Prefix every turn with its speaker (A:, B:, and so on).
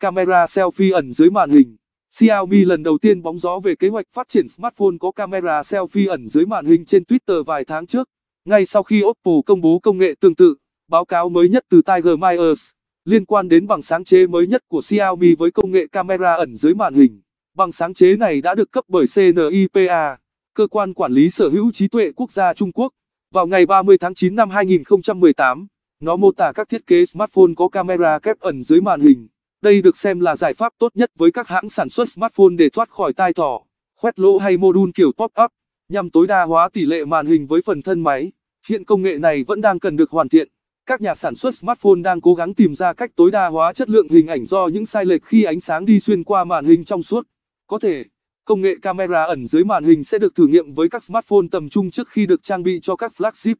A: camera selfie ẩn dưới màn hình. Xiaomi lần đầu tiên bóng gió về kế hoạch phát triển smartphone có camera selfie ẩn dưới màn hình trên Twitter vài tháng trước. Ngay sau khi Oppo công bố công nghệ tương tự, báo cáo mới nhất từ Tiger Myers liên quan đến bằng sáng chế mới nhất của Xiaomi với công nghệ camera ẩn dưới màn hình. Bằng sáng chế này đã được cấp bởi CNIPA, cơ quan quản lý sở hữu trí tuệ quốc gia Trung Quốc. Vào ngày 30 tháng 9 năm 2018, nó mô tả các thiết kế smartphone có camera kép ẩn dưới màn hình. Đây được xem là giải pháp tốt nhất với các hãng sản xuất smartphone để thoát khỏi tai thỏ, khoét lỗ hay module kiểu pop-up, nhằm tối đa hóa tỷ lệ màn hình với phần thân máy. Hiện công nghệ này vẫn đang cần được hoàn thiện. Các nhà sản xuất smartphone đang cố gắng tìm ra cách tối đa hóa chất lượng hình ảnh do những sai lệch khi ánh sáng đi xuyên qua màn hình trong suốt. Có thể, công nghệ camera ẩn dưới màn hình sẽ được thử nghiệm với các smartphone tầm trung trước khi được trang bị cho các
B: flagship.